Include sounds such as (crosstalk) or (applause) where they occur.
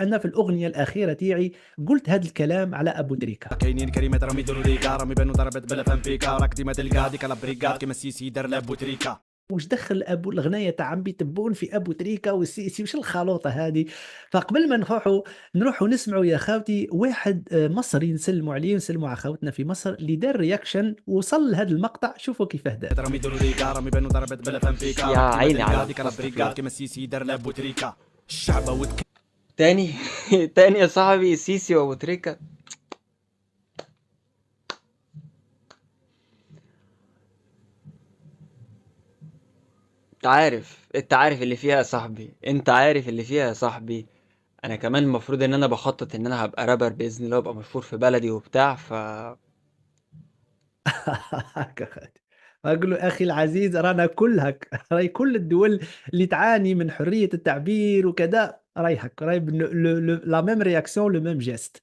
انا في الاغنيه الاخيره تاعي قلت هذا الكلام على ابو دريكا كاينين كلمات راهم يديروا ريكا راهم يبانوا ضربات بلا فان بيكا راك ديما تلقى هذيك لابريكاد كيما السيسي دار لابو تريكا واش دخل ابو الغنايه تاع عمبي تبون في ابو تريكا والسيسي واش الخلوطه هذه فقبل ما نروحوا نروحوا نسمعوا يا خاوتي واحد آه، مصري نسلموا عليه ونسلموا على خاوتنا في مصر اللي دار رياكشن وصل لهذا المقطع شوفوا كيف هدا راهم يديروا ريكا راهم يبانوا ضربات بلا فان بيكا يا عيني على هذيك لابريكاد كيما السيسي دار لابو تريكا الشعب تاني (laughs) تاني يا صاحبي سيسي وابو تريكه انت عارف انت عارف اللي فيها يا صاحبي انت عارف اللي فيها يا صاحبي انا كمان المفروض ان انا بخطط ان انا هبقى رابر باذن الله وابقى مشهور في بلدي وبتاع ف (laughs) اقول له اخي العزيز رانا كلهك راي كل الدول اللي تعاني من حريه التعبير وكذا La même réaction, le même geste.